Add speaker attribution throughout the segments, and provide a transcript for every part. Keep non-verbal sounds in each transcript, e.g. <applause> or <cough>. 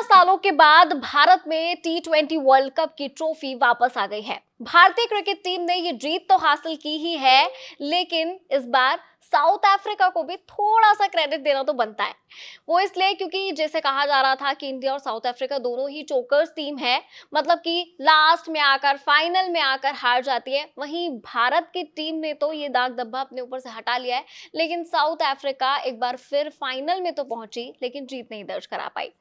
Speaker 1: 15 सालों के बाद भारत में टी ट्वेंटी वर्ल्ड कप की ट्रॉफी वापस आ गई है भारतीय क्रिकेट टीम ने ये जीत तो हासिल की ही है लेकिन इस बार साउथ अफ्रीका को भी थोड़ा सा क्रेडिट देना तो बनता है वो इसलिए क्योंकि जैसे कहा जा रहा था कि इंडिया और साउथ अफ्रीका दोनों ही चोकर्स टीम है मतलब कि लास्ट में आकर फाइनल में आकर हार जाती है वहीं भारत की टीम ने तो ये दाग दब्बा अपने ऊपर से हटा लिया है लेकिन साउथ अफ्रीका एक बार फिर फाइनल में तो पहुंची लेकिन जीत नहीं दर्ज करा पाई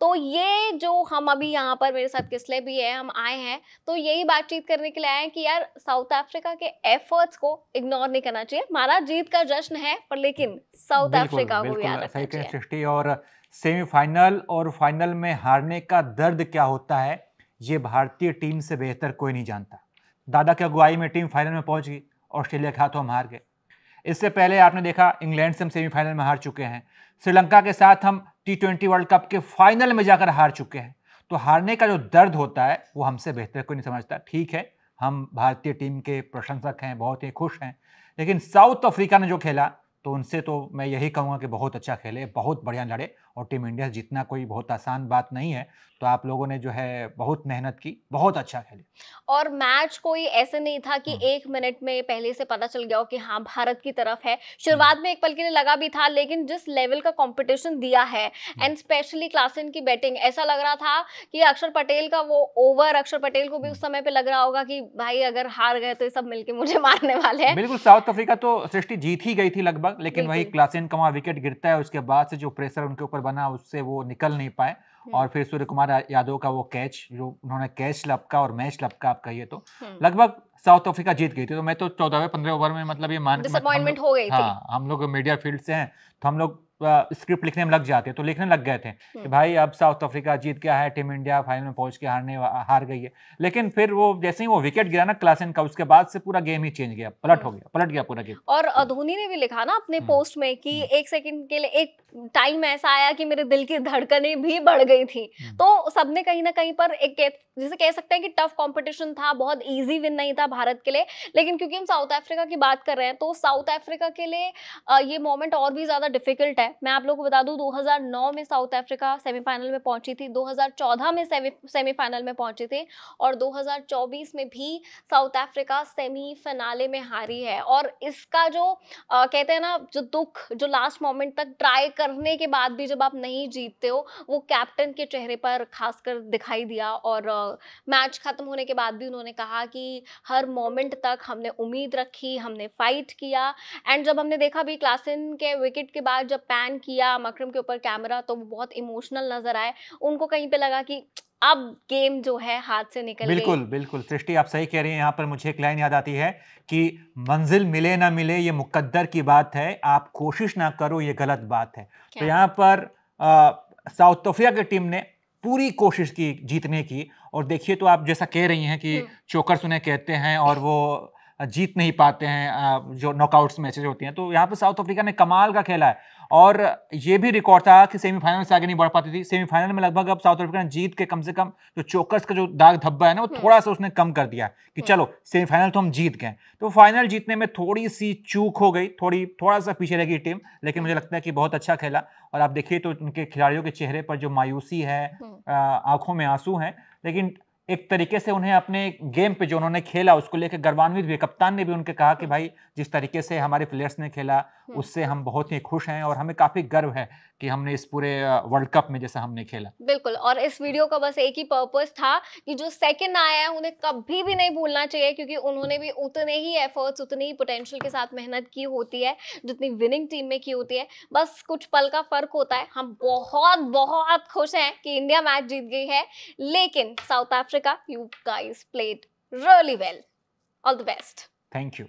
Speaker 1: तो ये जो हम अभी यहाँ पर मेरे साथ किसले भी है हम आए हैं तो यही बातचीत करने के लिए आए हैं कि यार साउथ अफ्रीका के एफर्ट्स को इग्नोर नहीं करना चाहिए महाराज जीत का जश्न है पर लेकिन साउथ अफ्रीका को याद रखना
Speaker 2: और सेमीफाइनल और फाइनल में हारने का दर्द क्या होता है ये भारतीय टीम से बेहतर कोई नहीं जानता दादा की अगुवाई में टीम फाइनल में पहुंच गई ऑस्ट्रेलिया के हाथों हम हार गए इससे पहले आपने देखा इंग्लैंड से हम सेमीफाइनल में हार चुके हैं श्रीलंका के साथ हम टी ट्वेंटी वर्ल्ड कप के फाइनल में जाकर हार चुके हैं तो हारने का जो दर्द होता है वो हमसे बेहतर कोई नहीं समझता ठीक है हम भारतीय टीम के प्रशंसक हैं बहुत ही खुश हैं लेकिन साउथ अफ्रीका ने जो खेला तो उनसे तो मैं यही कहूँगा कि बहुत अच्छा खेले बहुत बढ़िया लड़े और टीम इंडिया जितना कोई बहुत आसान बात नहीं है तो आप लोगों ने जो है बहुत मेहनत की बहुत अच्छा खेली
Speaker 1: और मैच कोई ऐसे नहीं था कि हाँ। एक मिनट में पहले से पता चल गया हो कि हाँ भारत की तरफ है हाँ। शुरुआत में एक पल के लिए लगा भी था लेकिन जिस लेवल का कंपटीशन दिया है एंड स्पेशली क्लासन की बैटिंग ऐसा लग रहा था कि अक्षर पटेल का वो ओवर अक्षर पटेल को भी उस हाँ। समय पर लग रहा होगा कि भाई अगर हार गए तो सब मिलकर मुझे <laughs> मारने वाले हैं बिल्कुल
Speaker 2: साउथ अफ्रीका तो सृष्टि जीत ही गई थी लगभग लेकिन वही क्लासन का वहां विकेट गिरता है उसके बाद से जो प्रेशर उनके ऊपर बना उससे वो निकल नहीं पाए हम्म। और फिर सूर्य कुमार यादव का वो कैच जो उन्होंने कैच लपका और मैच लपका आप कहिए तो हम्म। लगभग साउथ अफ्रीका जीत गई थी तो मैं तो चौदहवें पंद्रह ओवर में मतलब ये मान तो हो गई हाँ हम लोग मीडिया फील्ड से हैं तो हम लोग स्क्रिप्ट लिखने में लग जाते हैं तो लिखने लग गए थे कि हम्म। भाई अब साउथ अफ्रीका जीत गया है टीम इंडिया फाइनल में पहुंच के हारने हार गई है लेकिन फिर वो जैसे ही वो विकेट गिरा ना क्लासन का उसके बाद से पूरा गेम ही चेंज गया पलट हो हम्म। गया पलट गया पूरा गेम
Speaker 1: और धोनी ने भी लिखा ना अपने पोस्ट हम्म। में कि एक सेकंड के लिए एक टाइम ऐसा आया कि मेरे दिल की धड़कने भी बढ़ गई थी तो सबने कहीं ना कहीं पर एक जिसे कह सकते हैं कि टफ कॉम्पिटिशन था बहुत ईजी विन नहीं था भारत के लिए लेकिन क्योंकि हम साउथ अफ्रीका की बात कर रहे हैं तो साउथ अफ्रीका के लिए ये मोमेंट और भी ज्यादा डिफिकल्ट है मैं आप लोगों को बता दूं 2009 में साउथ अफ्रीका सेमीफाइनल में पहुंची थी 2014 में सेमीफाइनल में पहुंची थी और 2024 में भी साउथ अफ्रीका सेमीफिनाले में हारी है और इसका जो आ, कहते हैं ना जो दुख जो लास्ट मोमेंट तक ट्राई करने के बाद भी जब आप नहीं जीतते हो वो कैप्टन के चेहरे पर खासकर दिखाई दिया और आ, मैच ख़त्म होने के बाद भी उन्होंने कहा कि हर मोमेंट तक हमने उम्मीद रखी हमने फाइट किया एंड जब हमने देखा भी क्लासिन के विकेट के बाद जब पैन किया मकरम के ऊपर कैमरा तो वो बहुत इमोशनल नजर आए उनको कहीं पे लगा कि अब गेम जो है हाथ से निकल बिल्कुल
Speaker 2: बिल्कुल सृष्टि आप सही कह रही हैं यहाँ पर मुझे एक लाइन याद आती है कि मंजिल मिले ना मिले ये मुकद्दर की बात है आप कोशिश ना करो ये गलत बात है तो यहाँ पर साउथ अफ्रीका की टीम ने पूरी कोशिश की जीतने की और देखिए तो आप जैसा कह रही हैं कि हम्म। चोकर सुने कहते हैं और वो जीत नहीं पाते हैं जो नॉकआउट्स मैचेज होती हैं तो यहाँ पर साउथ अफ्रीका ने कमाल का खेला है और ये भी रिकॉर्ड था कि सेमीफाइनल से आगे नहीं बढ़ पाती थी सेमीफाइनल में लगभग अब साउथ अफ्रीका ने जीत के कम से कम जो चोकर्स का जो दाग धब्बा है ना वो हम्म। थोड़ा सा उसने कम कर दिया कि हम्म। चलो सेमीफाइनल तो हम जीत गए तो फाइनल जीतने में थोड़ी सी चूक हो गई थोड़ी थोड़ा सा पीछे रह गई टीम लेकिन मुझे लगता है कि बहुत अच्छा खेला और आप देखिए तो उनके खिलाड़ियों के चेहरे पर जो मायूसी है हम्म। आंखों में आंसू हैं लेकिन एक तरीके से उन्हें अपने गेम पे जो उन्होंने खेला उसको लेकर गर्वान्वित भी कप्तान ने भी उनके कहा कि भाई जिस तरीके से हमारे प्लेयर्स ने खेला उससे हम बहुत ही खुश हैं और हमें काफ़ी गर्व है कि हमने इस पूरे वर्ल्ड कप में जैसा हमने खेला
Speaker 1: बिल्कुल और इस वीडियो का बस एक ही पर्पस था कि जो सेकंड आया है उन्हें कभी भी नहीं भूलना चाहिए क्योंकि उन्होंने भी उतने ही एफर्ट्स उतने ही पोटेंशियल के साथ मेहनत की होती है जितनी विनिंग टीम में की होती है बस कुछ पल का फर्क होता है हम बहुत बहुत खुश हैं कि इंडिया मैच जीत गई है लेकिन South Africa you guys played really well all the best
Speaker 2: thank you